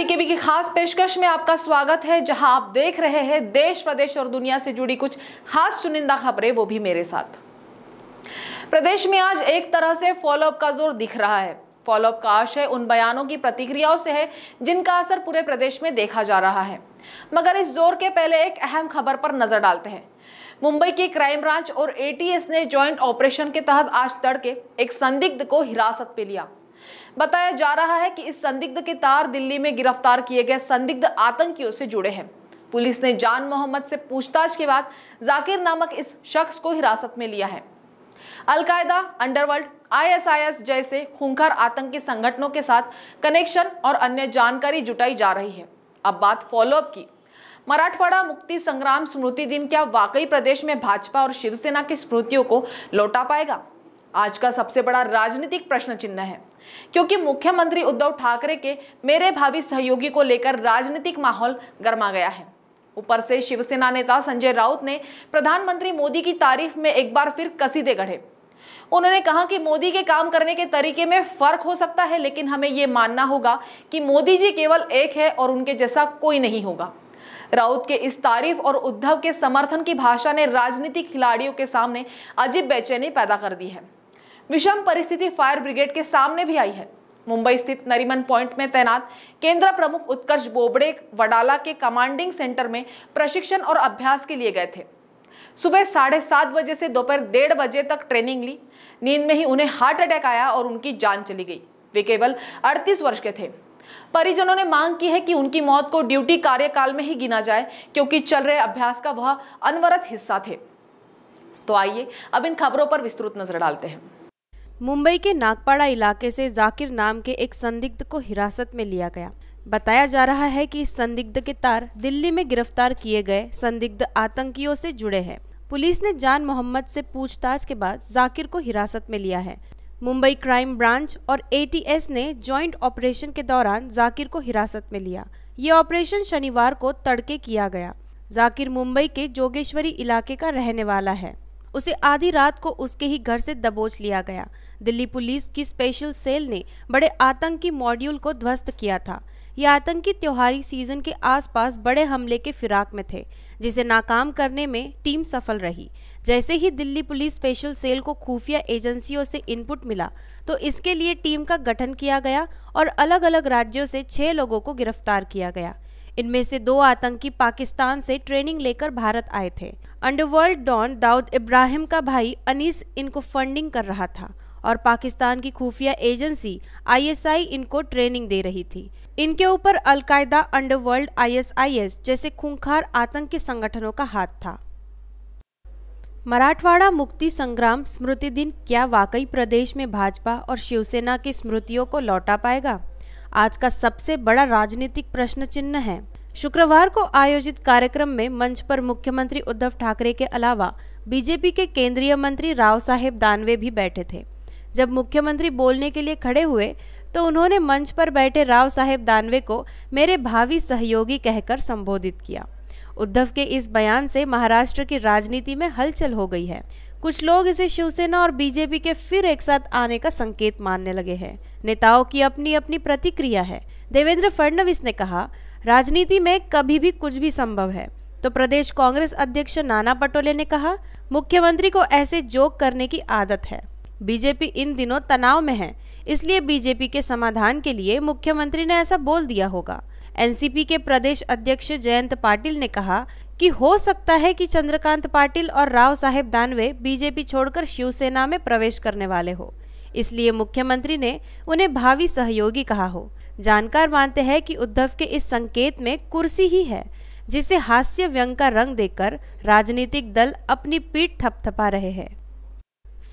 BKB की खास पेशकश में आपका स्वागत है जहां आप देख रहे हैं देश प्रदेश और दुनिया से जुड़ी कुछ खास चुनिंदा खबरें वो भी मेरे साथ प्रदेश में आज एक तरह से फॉलोअप का जोर दिख रहा है फॉलोअप का आशय उन बयानों की प्रतिक्रियाओं से है जिनका असर पूरे प्रदेश में देखा जा रहा है मगर इस जोर के पहले एक अहम खबर पर नजर डालते हैं मुंबई की क्राइम ब्रांच और एटीएस ने जॉइंट ऑपरेशन के तहत आज तड़के एक संदिग्ध को हिरासत पे लिया बताया जा रहा है कि इस संदिग्ध के तार दिल्ली में गिरफ्तार किए गए संदिग्ध आतंकियों से जुड़े हैं पुलिस ने जान मोहम्मद से पूछताछ के बाद जाकिर नामक इस शख्स को हिरासत में लिया है अलकायदा अंडरवर्ल्ड आईएसआईएस जैसे खूंखार आतंकी संगठनों के साथ कनेक्शन और अन्य जानकारी जुटाई जा रही है अब बात फॉलोअप की मराठवाड़ा मुक्ति संग्राम स्मृति दिन क्या वाकई प्रदेश में भाजपा और शिवसेना की स्मृतियों को लौटा पाएगा आज का सबसे बड़ा राजनीतिक प्रश्न चिन्ह है क्योंकि मुख्यमंत्री उद्धव ठाकरे के मेरे भावी सहयोगी को लेकर राजनीतिक माहौल गर्मा गया है ऊपर से शिवसेना नेता संजय राउत ने प्रधानमंत्री मोदी की तारीफ में एक बार फिर कसीदे गढ़े उन्होंने कहा कि मोदी के काम करने के तरीके में फर्क हो सकता है लेकिन हमें यह मानना होगा कि मोदी जी केवल एक है और उनके जैसा कोई नहीं होगा राउत के इस तारीफ और उद्धव के समर्थन की भाषा ने राजनीतिक खिलाड़ियों के सामने अजीब बेचैनी पैदा कर दी है विषम परिस्थिति फायर ब्रिगेड के सामने भी आई है मुंबई स्थित नरीमन पॉइंट में तैनात केंद्र प्रमुख उत्कर्ष बोबड़े वडाला के कमांडिंग सेंटर में प्रशिक्षण और अभ्यास के लिए गए थे सुबह साढ़े सात बजे से दोपहर डेढ़ बजे तक ट्रेनिंग ली नींद में ही उन्हें हार्ट अटैक आया और उनकी जान चली गई वे केवल 38 वर्ष के थे परिजनों ने मांग की है कि उनकी मौत को ड्यूटी कार्यकाल में ही गिना जाए क्योंकि चल रहे अभ्यास का वह अनवरत हिस्सा थे तो आइए अब इन खबरों पर विस्तृत नजर डालते हैं मुंबई के नागपाड़ा इलाके से जाकिर नाम के एक संदिग्ध को हिरासत में लिया गया बताया जा रहा है कि इस संदिग्ध के तार दिल्ली में गिरफ्तार किए गए संदिग्ध आतंकियों से जुड़े हैं पुलिस ने जान मोहम्मद से पूछताछ के बाद जाकिर को हिरासत में लिया है मुंबई क्राइम ब्रांच और एटीएस ने जॉइंट ऑपरेशन के दौरान जाकिर को हिरासत में लिया ये ऑपरेशन शनिवार को तड़के किया गया जाकिर मुंबई के जोगेश्वरी इलाके का रहने वाला है उसे आधी रात को उसके ही घर से दबोच लिया गया दिल्ली पुलिस की स्पेशल सेल ने बड़े आतंकी मॉड्यूल को ध्वस्त किया था ये आतंकी त्योहारी सीजन के आसपास बड़े हमले के फिराक में थे जिसे नाकाम करने में टीम सफल रही जैसे ही दिल्ली पुलिस स्पेशल सेल को खुफिया एजेंसियों से इनपुट मिला तो इसके लिए टीम का गठन किया गया और अलग अलग राज्यों से छह लोगों को गिरफ्तार किया गया इनमें से दो आतंकी पाकिस्तान से ट्रेनिंग लेकर भारत आए थे अंडरवर्ल्ड डॉन दाऊद इब्राहिम का भाई अनीस इनको फंडिंग कर रहा था और पाकिस्तान की खुफिया एजेंसी आईएसआई इनको ट्रेनिंग दे रही थी इनके ऊपर अलकायदा अंडरवर्ल्ड आईएसआईएस जैसे खूंखार आतंकी संगठनों का हाथ था मराठवाड़ा मुक्ति संग्राम स्मृति दिन क्या वाकई प्रदेश में भाजपा और शिवसेना की स्मृतियों को लौटा पाएगा आज का सबसे बड़ा राजनीतिक प्रश्न चिन्ह है शुक्रवार को आयोजित कार्यक्रम में मंच पर मुख्यमंत्री उद्धव ठाकरे के अलावा बीजेपी के केंद्रीय मंत्री राव साहेब दानवे भी बैठे थे जब मुख्यमंत्री बोलने के लिए खड़े हुए तो उन्होंने मंच पर बैठे राव साहेब दानवे को मेरे भावी सहयोगी कहकर संबोधित किया उद्धव के इस बयान से महाराष्ट्र की राजनीति में हलचल हो गई है कुछ लोग इसे शिवसेना और बीजेपी के फिर एक साथ आने का संकेत मानने लगे हैं नेताओं की अपनी अपनी प्रतिक्रिया है देवेंद्र फडणवीस ने कहा राजनीति में कभी भी कुछ भी संभव है तो प्रदेश कांग्रेस अध्यक्ष नाना पटोले ने कहा मुख्यमंत्री को ऐसे जोक करने की आदत है बीजेपी इन दिनों तनाव में है इसलिए बीजेपी के समाधान के लिए मुख्यमंत्री ने ऐसा बोल दिया होगा एनसीपी के प्रदेश अध्यक्ष जयंत पाटिल ने कहा कि हो सकता है कि चंद्रकांत पाटिल और राव साहेब दानवे बीजेपी छोड़कर शिवसेना में प्रवेश करने वाले हो इसलिए मुख्यमंत्री ने उन्हें भावी सहयोगी कहा हो जानकार मानते हैं कि उद्धव के इस संकेत में कुर्सी ही है जिसे हास्य व्यंग का रंग देकर राजनीतिक दल अपनी पीठ थपथपा रहे हैं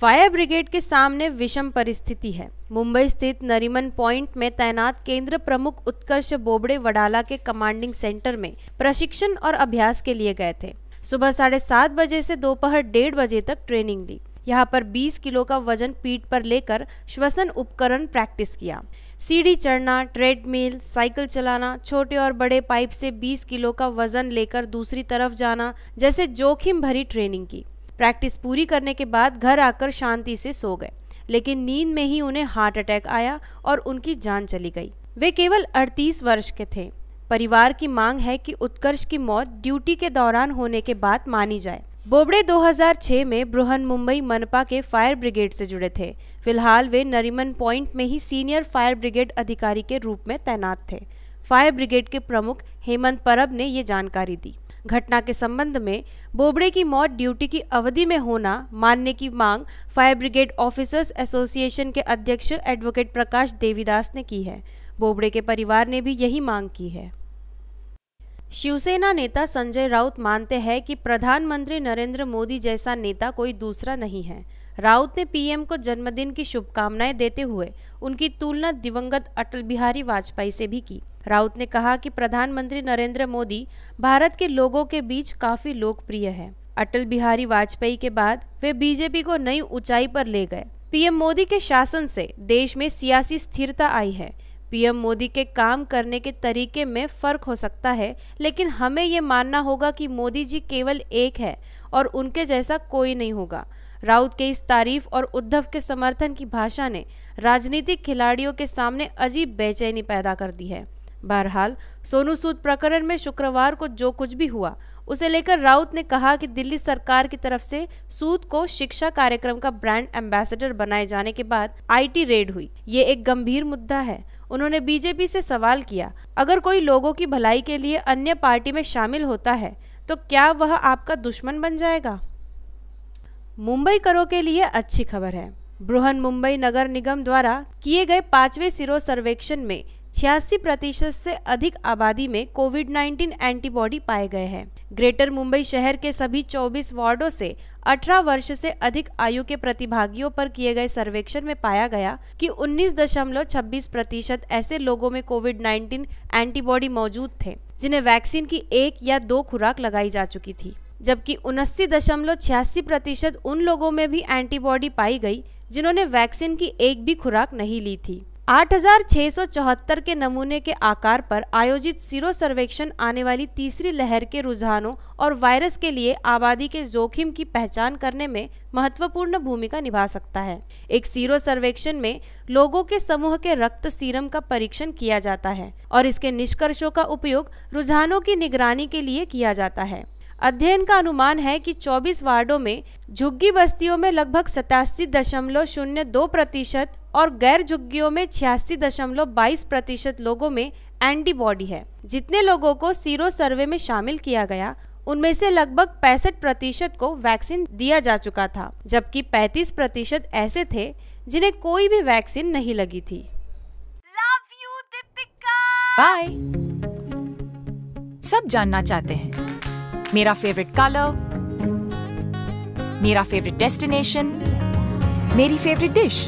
फायर ब्रिगेड के सामने विषम परिस्थिति है मुंबई स्थित नरीमन पॉइंट में तैनात केंद्र प्रमुख उत्कर्ष बोबड़े वडाला के कमांडिंग सेंटर में प्रशिक्षण और अभ्यास के लिए गए थे सुबह साढ़े सात बजे से दोपहर डेढ़ बजे तक ट्रेनिंग ली यहाँ पर 20 किलो का वजन पीठ पर लेकर श्वसन उपकरण प्रैक्टिस किया सीढ़ी चढ़ना ट्रेडमिल साइकिल चलाना छोटे और बड़े पाइप से 20 किलो का वजन लेकर दूसरी तरफ जाना जैसे जोखिम भरी ट्रेनिंग की प्रैक्टिस पूरी करने के बाद घर आकर शांति से सो गए लेकिन नींद में ही उन्हें हार्ट अटैक आया और उनकी जान चली गई वे केवल 38 वर्ष के थे परिवार की मांग है कि उत्कर्ष की मौत ड्यूटी के दौरान होने के बाद मानी जाए बोबड़े 2006 में ब्रुहन मुंबई मनपा के फायर ब्रिगेड से जुड़े थे फिलहाल वे नरिमन पॉइंट में ही सीनियर फायर ब्रिगेड अधिकारी के रूप में तैनात थे फायर ब्रिगेड के प्रमुख हेमंत परब ने ये जानकारी दी घटना के संबंध में बोबड़े की मौत ड्यूटी की अवधि में होना मानने की मांग फायर ब्रिगेड ऑफिसर्स एसोसिएशन के अध्यक्ष एडवोकेट प्रकाश देवीदास ने की है बोबड़े के परिवार ने भी यही मांग की है शिवसेना नेता संजय राउत मानते हैं कि प्रधानमंत्री नरेंद्र मोदी जैसा नेता कोई दूसरा नहीं है राउत ने पीएम को जन्मदिन की शुभकामनाएं देते हुए उनकी तुलना दिवंगत अटल बिहारी वाजपेयी से भी की राउत ने कहा कि प्रधानमंत्री नरेंद्र मोदी भारत के लोगों के बीच काफ़ी लोकप्रिय है अटल बिहारी वाजपेयी के बाद वे बीजेपी को नई ऊंचाई पर ले गए पीएम मोदी के शासन से देश में सियासी स्थिरता आई है पीएम मोदी के काम करने के तरीके में फर्क हो सकता है लेकिन हमें ये मानना होगा कि मोदी जी केवल एक है और उनके जैसा कोई नहीं होगा राउत के इस तारीफ और उद्धव के समर्थन की भाषा ने राजनीतिक खिलाड़ियों के सामने अजीब बेचैनी पैदा कर दी है बहरहाल सोनू सूद प्रकरण में शुक्रवार को जो कुछ भी हुआ उसे लेकर राउत ने कहा कि दिल्ली सरकार की तरफ से सूद को शिक्षा कार्यक्रम का ब्रांड एम्बेसडर बनाए जाने के बाद आईटी रेड हुई ये एक गंभीर मुद्दा है उन्होंने बीजेपी से सवाल किया अगर कोई लोगों की भलाई के लिए अन्य पार्टी में शामिल होता है तो क्या वह आपका दुश्मन बन जाएगा मुंबई करो के लिए अच्छी खबर है बृहन मुंबई नगर निगम द्वारा किए गए पांचवें सिरो सर्वेक्षण में छियासी प्रतिशत से अधिक आबादी में कोविड 19 एंटीबॉडी पाए गए हैं ग्रेटर मुंबई शहर के सभी 24 वार्डों से 18 वर्ष से अधिक आयु के प्रतिभागियों पर किए गए सर्वेक्षण में पाया गया कि 19.26 प्रतिशत ऐसे लोगों में कोविड 19 एंटीबॉडी मौजूद थे जिन्हें वैक्सीन की एक या दो खुराक लगाई जा चुकी थी जबकि उनस्सी दशमलव छियासी प्रतिशत उन लोगों में भी एंटीबॉडी पाई गई जिन्होंने वैक्सीन की एक भी खुराक नहीं ली थी 8,674 के नमूने के आकार पर आयोजित सीरो सर्वेक्षण आने वाली तीसरी लहर के रुझानों और वायरस के लिए आबादी के जोखिम की पहचान करने में महत्वपूर्ण भूमिका निभा सकता है एक सीरो सर्वेक्षण में लोगों के समूह के रक्त सीरम का परीक्षण किया जाता है और इसके निष्कर्षों का उपयोग रुझानों की निगरानी के लिए किया जाता है अध्ययन का अनुमान है कि 24 वार्डों में झुग्गी बस्तियों में लगभग सतासी दशमलव शून्य दो प्रतिशत और गैर झुग्गियों में छियासी दशमलव बाईस प्रतिशत लोगों में एंटीबॉडी है जितने लोगों को सीरो सर्वे में शामिल किया गया उनमें से लगभग पैंसठ प्रतिशत को वैक्सीन दिया जा चुका था जबकि पैतीस प्रतिशत ऐसे थे जिन्हें कोई भी वैक्सीन नहीं लगी थी बाय सब जानना चाहते हैं मेरा फेवरेट कलर मेरा फेवरेट डेस्टिनेशन मेरी favourite dish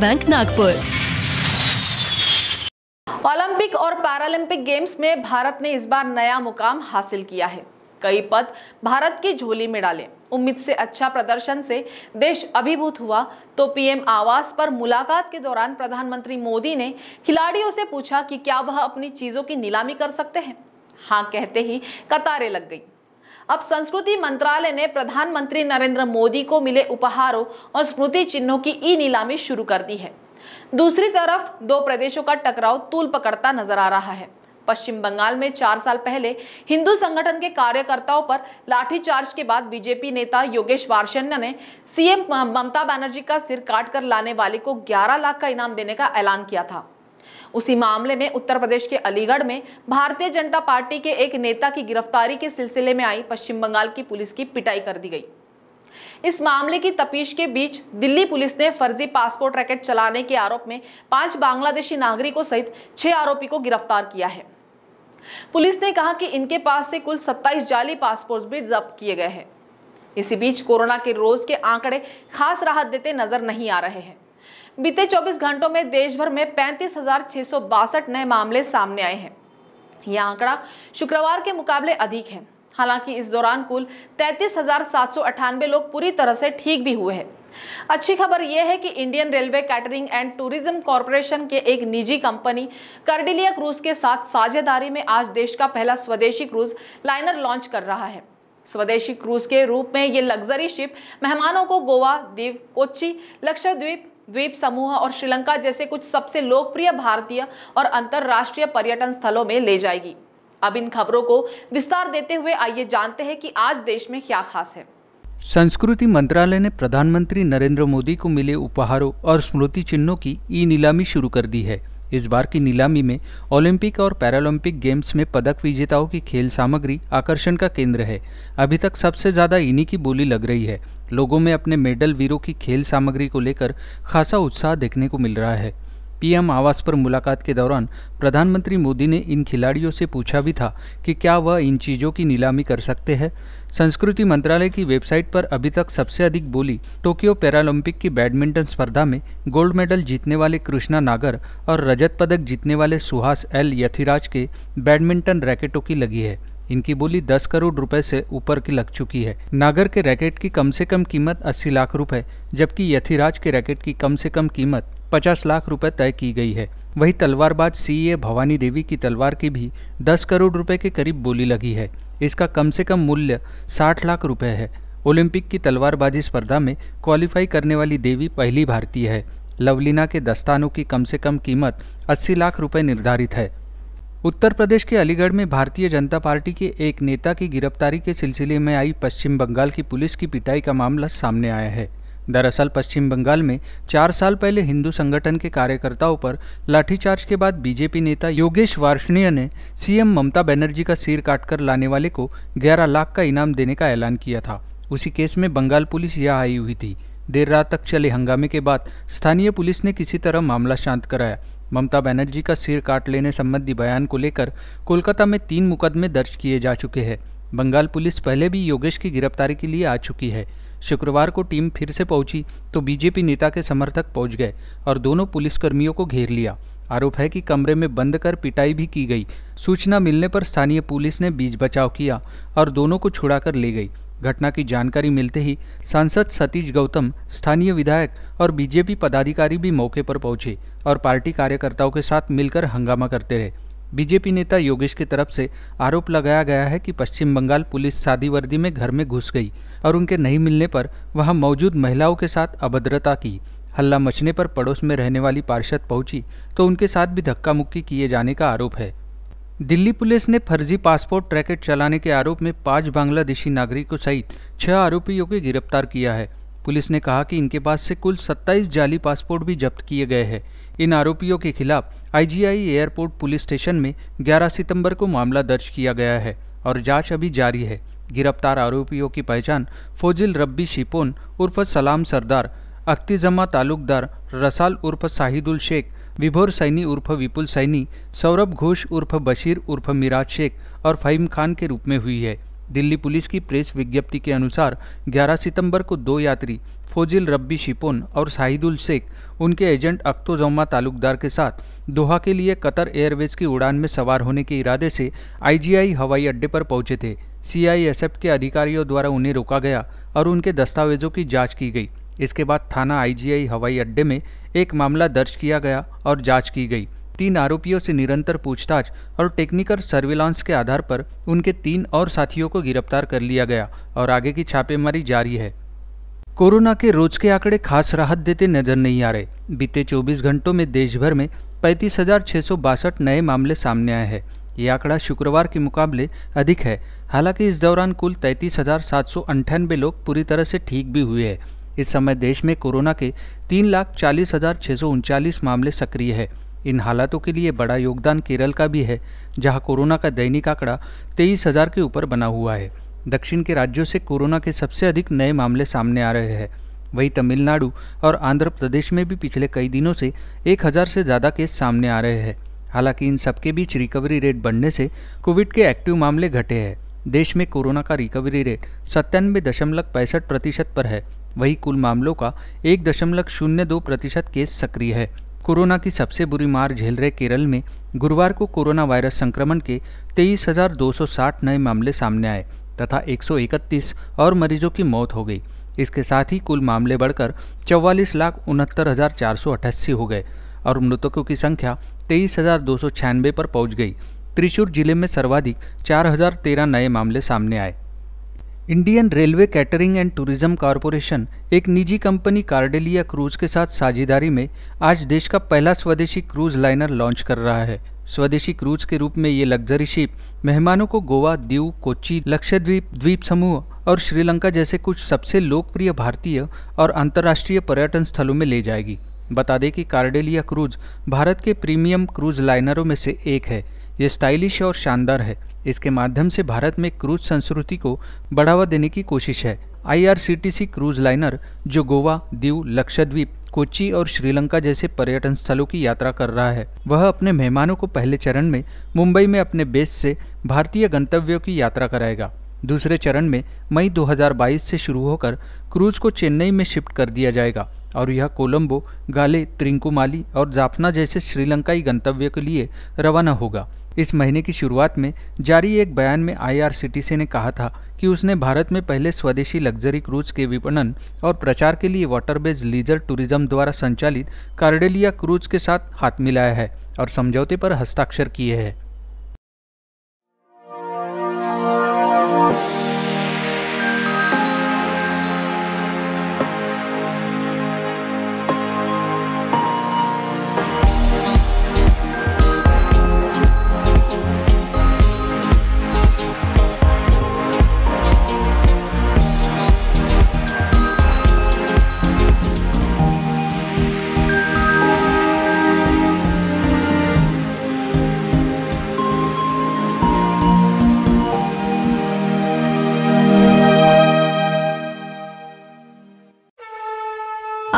bank Nagpur Olympic और पैरालंपिक गेम्स में भारत ने इस बार नया मुकाम हासिल किया है कई पद भारत की झोली में डाले उम्मीद से अच्छा प्रदर्शन से देश अभिभूत हुआ तो पीएम आवास पर मुलाकात के दौरान प्रधानमंत्री मोदी ने खिलाड़ियों से पूछा कि क्या वह अपनी चीज़ों की नीलामी कर सकते हैं हाँ कहते ही कतारें लग गई अब संस्कृति मंत्रालय ने प्रधानमंत्री नरेंद्र मोदी को मिले उपहारों और स्मृति चिन्हों की ई नीलामी शुरू कर दी है दूसरी तरफ दो प्रदेशों का टकराव तूल पकड़ता नजर आ रहा है पश्चिम बंगाल में चार साल पहले हिंदू संगठन के कार्यकर्ताओं पर लाठीचार्ज के बाद बीजेपी नेता योगेश वार्षण्य ने सीएम ममता बनर्जी का सिर काट कर लाने वाले को 11 लाख का इनाम देने का ऐलान किया था उसी मामले में उत्तर प्रदेश के अलीगढ़ में भारतीय जनता पार्टी के एक नेता की गिरफ्तारी के सिलसिले में आई पश्चिम बंगाल की पुलिस की पिटाई कर दी गई इस मामले की तपीश के बीच दिल्ली पुलिस ने फर्जी पासपोर्ट रैकेट चलाने के आरोप में पांच बांग्लादेशी नागरिकों सहित छह आरोपी को गिरफ्तार किया है पुलिस ने कहा कि इनके पास से कुल 27 जाली पासपोर्ट भी जब्त किए गए हैं इसी बीच कोरोना के रोज के आंकड़े खास राहत देते नजर नहीं आ रहे हैं बीते 24 घंटों में देश भर में पैंतीस नए मामले सामने आए हैं यह आंकड़ा शुक्रवार के मुकाबले अधिक है हालांकि इस दौरान कुल तैंतीस लोग पूरी तरह से ठीक भी हुए हैं अच्छी खबर यह है कि Indian railway catering and tourism corporation के एक निजी कंपनी कर्डिलिया क्रूज के साथ साझेदारी में आज देश का पहला स्वदेशी क्रूज लाइनर लॉन्च कर रहा है स्वदेशी क्रूज के रूप में ये लग्जरी शिप मेहमानों को गोवा दीव कोच्चि लक्षद्वीप द्वीप समूह और श्रीलंका जैसे कुछ सबसे लोकप्रिय भारतीय और अंतर्राष्ट्रीय पर्यटन स्थलों में ले जाएगी अब इन खबरों को विस्तार देते हुए आइए जानते हैं कि आज देश में क्या खास है संस्कृति मंत्रालय ने प्रधानमंत्री नरेंद्र मोदी को मिले उपहारों और स्मृति चिन्हों की ई नीलामी शुरू कर दी है इस बार की नीलामी में ओलंपिक और पैरालंपिक गेम्स में पदक विजेताओं की खेल सामग्री आकर्षण का केंद्र है अभी तक सबसे ज़्यादा इन्हीं की बोली लग रही है लोगों में अपने मेडल वीरों की खेल सामग्री को लेकर खासा उत्साह देखने को मिल रहा है पीएम आवास पर मुलाकात के दौरान प्रधानमंत्री मोदी ने इन खिलाड़ियों से पूछा भी था कि क्या वह इन चीज़ों की नीलामी कर सकते हैं संस्कृति मंत्रालय की वेबसाइट पर अभी तक सबसे अधिक बोली टोक्यो पैरालंपिक की बैडमिंटन स्पर्धा में गोल्ड मेडल जीतने वाले कृष्णा नागर और रजत पदक जीतने वाले सुहास एल यथिराज के बैडमिंटन रैकेटों की लगी है इनकी बोली 10 करोड़ रुपए से ऊपर की लग चुकी है नागर के रैकेट की कम से कम कीमत 80 लाख रुपए जबकि यथिराज के रैकेट की कम से कम कीमत 50 लाख रुपए तय की गई है वही तलवारबाज सीए भवानी देवी की तलवार की भी 10 करोड़ रुपए के करीब बोली लगी है इसका कम से कम मूल्य साठ लाख रूपए है ओलंपिक की तलवारबाजी स्पर्धा में क्वालिफाई करने वाली देवी पहली भारतीय है लवलीना के दस्तानों की कम से कम कीमत 80 लाख रुपए निर्धारित है उत्तर प्रदेश के अलीगढ़ में भारतीय जनता पार्टी के एक नेता की गिरफ्तारी के सिलसिले में आई पश्चिम बंगाल की पुलिस की पिटाई का मामला सामने आया है दरअसल पश्चिम बंगाल में चार साल पहले हिंदू संगठन के कार्यकर्ताओं पर लाठीचार्ज के बाद बीजेपी नेता योगेश वार्षणीय ने सीएम ममता बनर्जी का सिर काटकर लाने वाले को 11 लाख का इनाम देने का ऐलान किया था उसी केस में बंगाल पुलिस यह आई हुई थी देर रात तक चले हंगामे के बाद स्थानीय पुलिस ने किसी तरह मामला शांत कराया ममता बनर्जी का सिर काट लेने संबंधी बयान को लेकर कोलकाता में तीन मुकदमे दर्ज किए जा चुके हैं बंगाल पुलिस पहले भी योगेश की गिरफ्तारी के लिए आ चुकी है शुक्रवार को टीम फिर से पहुंची तो बीजेपी नेता के समर्थक पहुंच गए और दोनों पुलिसकर्मियों को घेर लिया आरोप है कि कमरे में बंद कर पिटाई भी की गई सूचना मिलने पर स्थानीय पुलिस ने बीच बचाव किया और दोनों को छुड़ाकर ले गई घटना की जानकारी मिलते ही सांसद सतीश गौतम स्थानीय विधायक और बीजेपी पदाधिकारी भी मौके पर पहुंचे और पार्टी कार्यकर्ताओं के साथ मिलकर हंगामा करते रहे बीजेपी नेता योगेश की तरफ से आरोप लगाया गया है कि पश्चिम बंगाल पुलिस सादी वर्दी में घर में घुस गई और उनके नहीं मिलने पर वहां मौजूद महिलाओं के साथ अभद्रता की हल्ला मचने पर पड़ोस में रहने वाली पार्षद पहुंची तो उनके साथ भी धक्का मुक्की किए जाने का आरोप है दिल्ली पुलिस ने फर्जी पासपोर्ट ट्रैकेट चलाने के आरोप में पांच बांग्लादेशी नागरिकों सहित छह आरोपियों को गिरफ्तार किया है पुलिस ने कहा कि इनके पास से कुल 27 जाली पासपोर्ट भी जब्त किए गए हैं इन आरोपियों के खिलाफ आईजीआई एयरपोर्ट पुलिस स्टेशन में 11 सितंबर को मामला दर्ज किया गया है और जांच अभी जारी है गिरफ्तार आरोपियों की पहचान फोजिल रब्बी शिपोन उर्फ सलाम सरदार अख्तिजमा तालुकदार रसाल उर्फ साहिदुल शेख विभोर सैनी उर्फ विपुल सैनी सौरभ घोष उर्फ बशीर उर्फ मिराज शेख और फ़हीम खान के रूप में हुई है दिल्ली पुलिस की प्रेस विज्ञप्ति के अनुसार 11 सितंबर को दो यात्री फोजिल रब्बी शिपोन और साहिदुल शेख उनके एजेंट जम्मा तालुकदार के साथ दोहा के लिए कतर एयरवेज की उड़ान में सवार होने के इरादे से आईजीआई हवाई अड्डे पर पहुंचे थे सीआईएसएफ के अधिकारियों द्वारा उन्हें रोका गया और उनके दस्तावेजों की जांच की गई इसके बाद थाना आईजीआई हवाई अड्डे में एक मामला दर्ज किया गया और जांच की गई तीन आरोपियों से निरंतर पूछताछ और टेक्निकल सर्विलांस के आधार पर उनके तीन और साथियों को गिरफ्तार कर लिया गया और आगे की छापेमारी जारी है कोरोना के रोज के आंकड़े खास राहत देते नजर नहीं आ रहे बीते 24 घंटों में देश भर में पैंतीस नए मामले सामने आए हैं ये आंकड़ा शुक्रवार के मुकाबले अधिक है हालांकि इस दौरान कुल तैंतीस लोग पूरी तरह से ठीक भी हुए हैं इस समय देश में कोरोना के तीन लाख चालीस हजार छः सौ उनचालीस मामले सक्रिय है इन हालातों के लिए बड़ा योगदान केरल का भी है जहां कोरोना का दैनिक आंकड़ा तेईस हजार के ऊपर बना हुआ है दक्षिण के राज्यों से कोरोना के सबसे अधिक नए मामले सामने आ रहे हैं वहीं तमिलनाडु और आंध्र प्रदेश में भी पिछले कई दिनों से एक हजार से ज़्यादा केस सामने आ रहे हैं हालांकि इन सबके बीच रिकवरी रेट बढ़ने से कोविड के एक्टिव मामले घटे हैं देश में कोरोना का रिकवरी रेट सत्तानवे दशमलव पैंसठ प्रतिशत पर है वही कुल मामलों का एक दशमलव शून्य दो प्रतिशत केस सक्रिय है कोरोना की सबसे बुरी मार झेल रहे केरल में गुरुवार को कोरोना वायरस संक्रमण के 23,260 नए मामले सामने आए तथा 131 और मरीजों की मौत हो गई इसके साथ ही कुल मामले बढ़कर चौवालीस लाख उनहत्तर हजार चार सौ अट्ठासी हो गए और मृतकों की संख्या तेईस हजार दो सौ छियानवे पर पहुंच गई त्रिशूर जिले में सर्वाधिक चार हजार तेरह नए मामले सामने आए Indian railway catering and tourism corporation एक निजी कंपनी कार्डेलिया क्रूज के साथ साझेदारी में आज देश का पहला स्वदेशी क्रूज लाइनर लॉन्च कर रहा है स्वदेशी क्रूज के रूप में ये लग्जरी शिप मेहमानों को गोवा दीव कोची लक्षद्वीप द्वीप समूह और श्रीलंका जैसे कुछ सबसे लोकप्रिय भारतीय और अंतर्राष्ट्रीय पर्यटन स्थलों में ले जाएगी बता दें कि कार्डेलिया क्रूज भारत के प्रीमियम क्रूज लाइनरों में से एक है ये स्टाइलिश और शानदार है इसके माध्यम से भारत में क्रूज संस्कृति को बढ़ावा देने की कोशिश है आईआरसीटीसी क्रूज लाइनर जो गोवा दीव लक्षद्वीप कोची और श्रीलंका जैसे पर्यटन स्थलों की यात्रा कर रहा है वह अपने मेहमानों को पहले चरण में मुंबई में अपने बेस से भारतीय गंतव्यों की यात्रा कराएगा दूसरे चरण में मई 2022 से शुरू होकर क्रूज को चेन्नई में शिफ्ट कर दिया जाएगा और यह कोलंबो गाले त्रिंकुमाली और जाफना जैसे श्रीलंकाई गंतव्य के लिए रवाना होगा इस महीने की शुरुआत में जारी एक बयान में आईआरसीटीसी ने कहा था कि उसने भारत में पहले स्वदेशी लग्जरी क्रूज के विपणन और प्रचार के लिए वाटर लीजर टूरिज्म द्वारा संचालित कार्डेलिया क्रूज के साथ हाथ मिलाया है और समझौते पर हस्ताक्षर किए हैं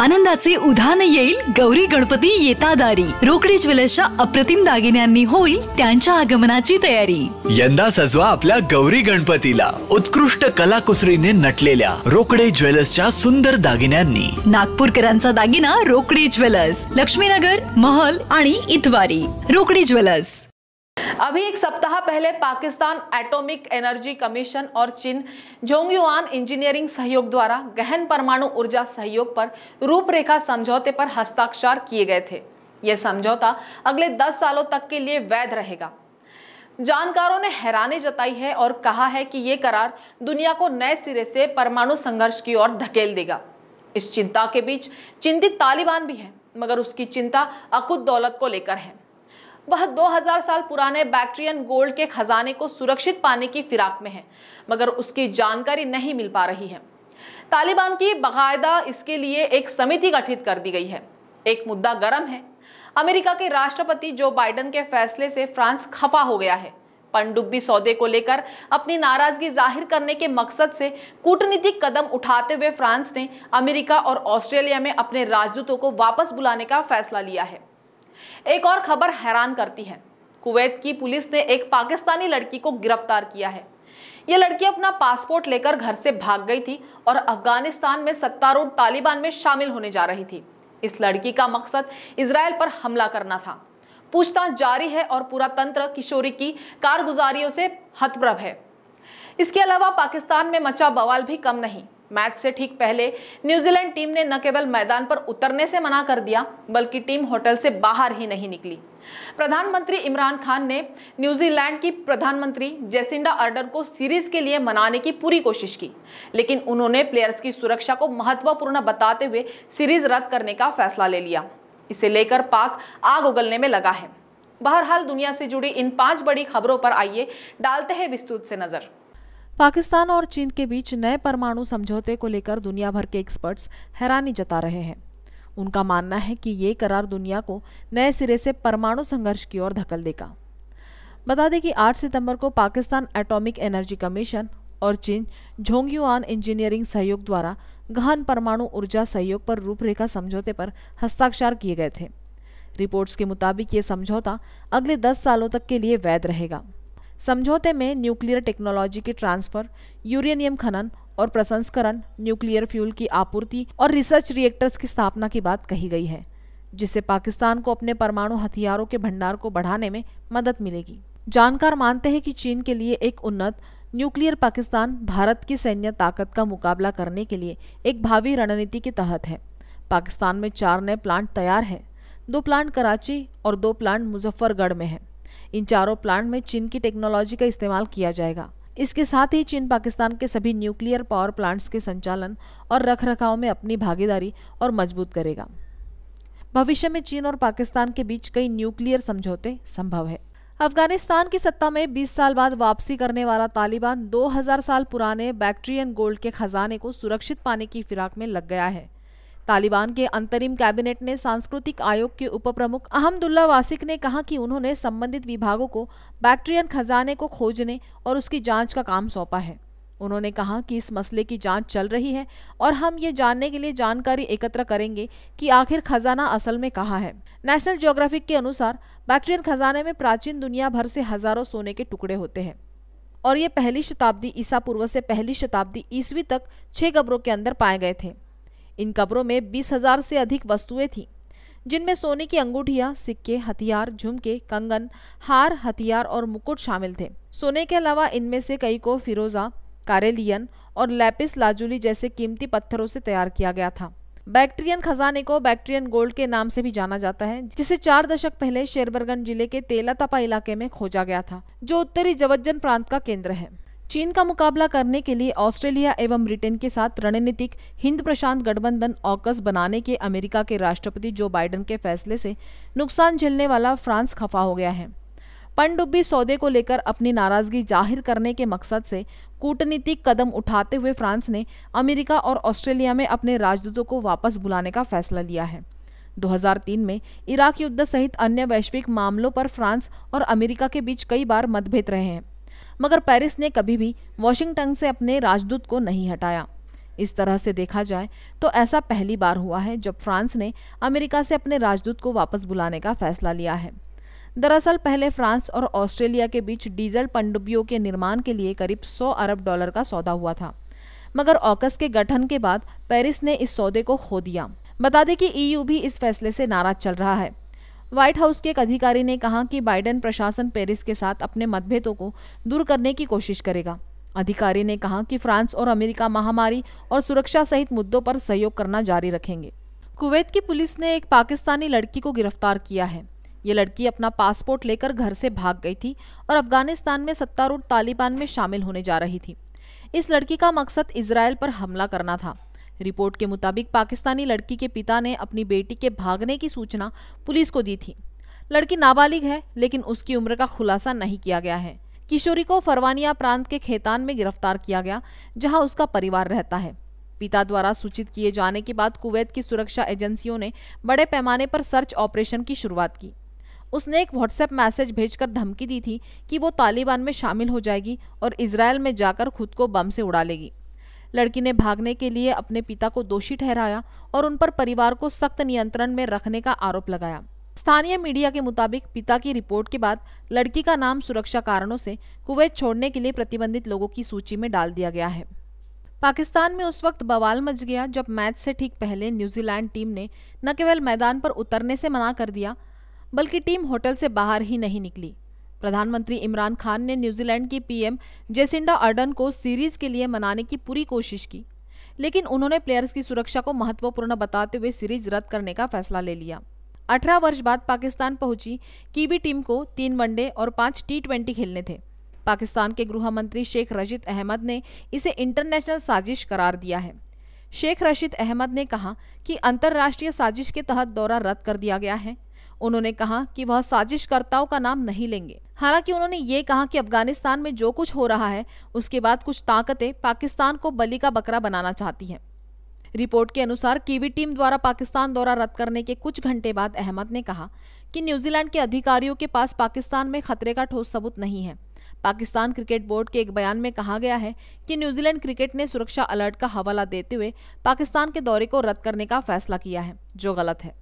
आनंदाचे उधाण येईल गौरी गणपती येतादारी रोकडे ज्वेलर्सच्या अप्रतिम दागिन्यांनी होईल त्यांच्या आगमनाची तयारी यंदा सजवा आपल्या गौरी गणपतीला उत्कृष्ट कलाकुसरीने नटलेल्या रोकडे ज्वेलर्सच्या सुंदर दागिन्यांनी नागपूरकरांचा दागिना रोकडे ज्वेलर्स लक्ष्मीनगर महल आणि इतवारी रोकडे ज्वेलर्स अभी एक सप्ताह पहले पाकिस्तान एटॉमिक एनर्जी कमीशन और चीन जोंगयुआन इंजीनियरिंग सहयोग द्वारा गहन परमाणु ऊर्जा सहयोग पर रूपरेखा समझौते पर हस्ताक्षर किए गए थे यह समझौता अगले 10 सालों तक के लिए वैध रहेगा जानकारों ने हैरानी जताई है और कहा है कि ये करार दुनिया को नए सिरे से परमाणु संघर्ष की ओर धकेल देगा इस चिंता के बीच चिंतित तालिबान भी है मगर उसकी चिंता अकुत दौलत को लेकर है वह 2000 साल पुराने बैक्ट्रियन गोल्ड के खजाने को सुरक्षित पाने की फिराक में है मगर उसकी जानकारी नहीं मिल पा रही है तालिबान की बाकायदा इसके लिए एक समिति गठित कर दी गई है एक मुद्दा गर्म है अमेरिका के राष्ट्रपति जो बाइडन के फैसले से फ्रांस खफा हो गया है पनडुब्बी सौदे को लेकर अपनी नाराजगी जाहिर करने के मकसद से कूटनीतिक कदम उठाते हुए फ्रांस ने अमेरिका और ऑस्ट्रेलिया में अपने राजदूतों को वापस बुलाने का फैसला लिया है एक और खबर हैरान करती है कुवैत की पुलिस ने एक पाकिस्तानी लड़की को गिरफ्तार किया है यह लड़की अपना पासपोर्ट लेकर घर से भाग गई थी और अफगानिस्तान में सत्तारूढ़ तालिबान में शामिल होने जा रही थी इस लड़की का मकसद इसराइल पर हमला करना था पूछताछ जारी है और पूरा तंत्र किशोरी की कारगुजारियों से हतप्रभ है इसके अलावा पाकिस्तान में मचा बवाल भी कम नहीं मैच से ठीक पहले न्यूजीलैंड टीम ने न केवल मैदान पर उतरने से मना कर दिया बल्कि टीम होटल से बाहर ही नहीं निकली प्रधानमंत्री इमरान खान ने न्यूजीलैंड की प्रधानमंत्री जेसिंडा अर्डन को सीरीज के लिए मनाने की पूरी कोशिश की लेकिन उन्होंने प्लेयर्स की सुरक्षा को महत्वपूर्ण बताते हुए सीरीज रद्द करने का फैसला ले लिया इसे लेकर पाक आग उगलने में लगा है बहरहाल दुनिया से जुड़ी इन पांच बड़ी खबरों पर आइए डालते हैं विस्तृत से नज़र पाकिस्तान और चीन के बीच नए परमाणु समझौते को लेकर दुनिया भर के एक्सपर्ट्स हैरानी जता रहे हैं उनका मानना है कि ये करार दुनिया को नए सिरे से परमाणु संघर्ष की ओर धकल देगा बता दें कि 8 सितंबर को पाकिस्तान एटॉमिक एनर्जी कमीशन और चीन झोंगयुआन इंजीनियरिंग सहयोग द्वारा गहन परमाणु ऊर्जा सहयोग पर रूपरेखा समझौते पर हस्ताक्षर किए गए थे रिपोर्ट्स के मुताबिक ये समझौता अगले 10 सालों तक के लिए वैध रहेगा समझौते में न्यूक्लियर टेक्नोलॉजी के ट्रांसफर यूरेनियम खनन और प्रसंस्करण न्यूक्लियर फ्यूल की आपूर्ति और रिसर्च रिएक्टर्स की स्थापना की बात कही गई है जिससे पाकिस्तान को अपने परमाणु हथियारों के भंडार को बढ़ाने में मदद मिलेगी जानकार मानते हैं कि चीन के लिए एक उन्नत न्यूक्लियर पाकिस्तान भारत की सैन्य ताकत का मुकाबला करने के लिए एक भावी रणनीति के तहत है पाकिस्तान में चार नए प्लांट तैयार हैं दो प्लांट कराची और दो प्लांट मुजफ्फरगढ़ में हैं इन चारों प्लांट में चीन की टेक्नोलॉजी का इस्तेमाल किया जाएगा इसके साथ ही चीन पाकिस्तान के सभी न्यूक्लियर पावर प्लांट्स के संचालन और रख रखाव में अपनी भागीदारी और मजबूत करेगा भविष्य में चीन और पाकिस्तान के बीच कई न्यूक्लियर समझौते संभव है अफगानिस्तान की सत्ता में 20 साल बाद वापसी करने वाला तालिबान 2000 साल पुराने बैक्ट्रियन गोल्ड के खजाने को सुरक्षित पाने की फिराक में लग गया है तालिबान के अंतरिम कैबिनेट ने सांस्कृतिक आयोग के उप प्रमुख अहमदुल्ला वासिक ने कहा कि उन्होंने संबंधित विभागों को बैक्ट्रियन खजाने को खोजने और उसकी जांच का काम सौंपा है उन्होंने कहा कि इस मसले की जांच चल रही है और हम ये जानने के लिए जानकारी एकत्र करेंगे कि आखिर खजाना असल में कहाँ है नेशनल ज्योग्राफिक के अनुसार बैक्ट्रियन खजाने में प्राचीन दुनिया भर से हजारों सोने के टुकड़े होते हैं और ये पहली शताब्दी ईसा पूर्व से पहली शताब्दी ईस्वी तक छह कब्रों के अंदर पाए गए थे इन कब्रों में बीस हजार से अधिक वस्तुएं थीं जिनमें सोने की अंगूठियां सिक्के हथियार झुमके कंगन हार हथियार और मुकुट शामिल थे सोने के अलावा इनमें से कई को फिरोजा कारेलियन और लैपिस लाजुली जैसे कीमती पत्थरों से तैयार किया गया था बैक्ट्रियन खजाने को बैक्ट्रियन गोल्ड के नाम से भी जाना जाता है जिसे चार दशक पहले शेरबरगन जिले के तेलातापा इलाके में खोजा गया था जो उत्तरी जवज्जन प्रांत का केंद्र है चीन का मुकाबला करने के लिए ऑस्ट्रेलिया एवं ब्रिटेन के साथ रणनीतिक हिंद प्रशांत गठबंधन ऑकस बनाने के अमेरिका के राष्ट्रपति जो बाइडन के फैसले से नुकसान झेलने वाला फ्रांस खफा हो गया है पनडुब्बी सौदे को लेकर अपनी नाराजगी जाहिर करने के मकसद से कूटनीतिक कदम उठाते हुए फ्रांस ने अमेरिका और ऑस्ट्रेलिया में अपने राजदूतों को वापस बुलाने का फैसला लिया है 2003 में इराक युद्ध सहित अन्य वैश्विक मामलों पर फ्रांस और अमेरिका के बीच कई बार मतभेद रहे हैं मगर पेरिस ने कभी भी वॉशिंगटन से अपने राजदूत को नहीं हटाया इस तरह से देखा जाए तो ऐसा पहली बार हुआ है जब फ्रांस ने अमेरिका से अपने राजदूत को वापस बुलाने का फैसला लिया है दरअसल पहले फ्रांस और ऑस्ट्रेलिया के बीच डीजल पनडुब्बियों के निर्माण के लिए करीब 100 अरब डॉलर का सौदा हुआ था मगर ऑकस के गठन के बाद पेरिस ने इस सौदे को खो दिया बता दें कि ईयू भी इस फैसले से नाराज चल रहा है व्हाइट हाउस के एक अधिकारी ने कहा कि बाइडेन प्रशासन पेरिस के साथ अपने मतभेदों को दूर करने की कोशिश करेगा अधिकारी ने कहा कि फ्रांस और अमेरिका महामारी और सुरक्षा सहित मुद्दों पर सहयोग करना जारी रखेंगे कुवैत की पुलिस ने एक पाकिस्तानी लड़की को गिरफ्तार किया है ये लड़की अपना पासपोर्ट लेकर घर से भाग गई थी और अफगानिस्तान में सत्तारूढ़ तालिबान में शामिल होने जा रही थी इस लड़की का मकसद इसराइल पर हमला करना था रिपोर्ट के मुताबिक पाकिस्तानी लड़की के पिता ने अपनी बेटी के भागने की सूचना पुलिस को दी थी लड़की नाबालिग है लेकिन उसकी उम्र का खुलासा नहीं किया गया है किशोरी को फरवानिया प्रांत के खेतान में गिरफ्तार किया गया जहां उसका परिवार रहता है पिता द्वारा सूचित किए जाने के बाद कुवैत की सुरक्षा एजेंसियों ने बड़े पैमाने पर सर्च ऑपरेशन की शुरुआत की उसने एक व्हाट्सएप मैसेज भेजकर धमकी दी थी कि वो तालिबान में शामिल हो जाएगी और इसराइल में जाकर खुद को बम से उड़ा लेगी लड़की ने भागने के लिए अपने पिता को दोषी ठहराया और उन पर परिवार को सख्त नियंत्रण में रखने का आरोप लगाया स्थानीय मीडिया के मुताबिक पिता की रिपोर्ट के बाद लड़की का नाम सुरक्षा कारणों से कुवैत छोड़ने के लिए प्रतिबंधित लोगों की सूची में डाल दिया गया है पाकिस्तान में उस वक्त बवाल मच गया जब मैच से ठीक पहले न्यूजीलैंड टीम ने न केवल मैदान पर उतरने से मना कर दिया बल्कि टीम होटल से बाहर ही नहीं निकली प्रधानमंत्री इमरान खान ने न्यूजीलैंड की पीएम जेसिंडा अर्डन को सीरीज के लिए मनाने की पूरी कोशिश की लेकिन उन्होंने प्लेयर्स की सुरक्षा को महत्वपूर्ण बताते हुए सीरीज रद्द करने का फैसला ले लिया 18 वर्ष बाद पाकिस्तान पहुंची कीवी टीम को तीन वनडे और पांच टी ट्वेंटी खेलने थे पाकिस्तान के गृह मंत्री शेख रशीद अहमद ने इसे इंटरनेशनल साजिश करार दिया है शेख रशीद अहमद ने कहा कि अंतर्राष्ट्रीय साजिश के तहत दौरा रद्द कर दिया गया है उन्होंने कहा कि वह साजिशकर्ताओं का नाम नहीं लेंगे हालांकि उन्होंने ये कहा कि अफगानिस्तान में जो कुछ हो रहा है उसके बाद कुछ ताकतें पाकिस्तान को बलि का बकरा बनाना चाहती हैं रिपोर्ट के अनुसार कीवी टीम द्वारा पाकिस्तान दौरा रद्द करने के कुछ घंटे बाद अहमद ने कहा कि न्यूजीलैंड के अधिकारियों के पास पाकिस्तान में खतरे का ठोस सबूत नहीं है पाकिस्तान क्रिकेट बोर्ड के एक बयान में कहा गया है कि न्यूजीलैंड क्रिकेट ने सुरक्षा अलर्ट का हवाला देते हुए पाकिस्तान के दौरे को रद्द करने का फैसला किया है जो गलत है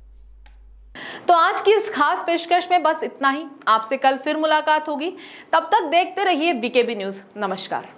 तो आज की इस खास पेशकश में बस इतना ही आपसे कल फिर मुलाकात होगी तब तक देखते रहिए बीकेबी न्यूज़ नमस्कार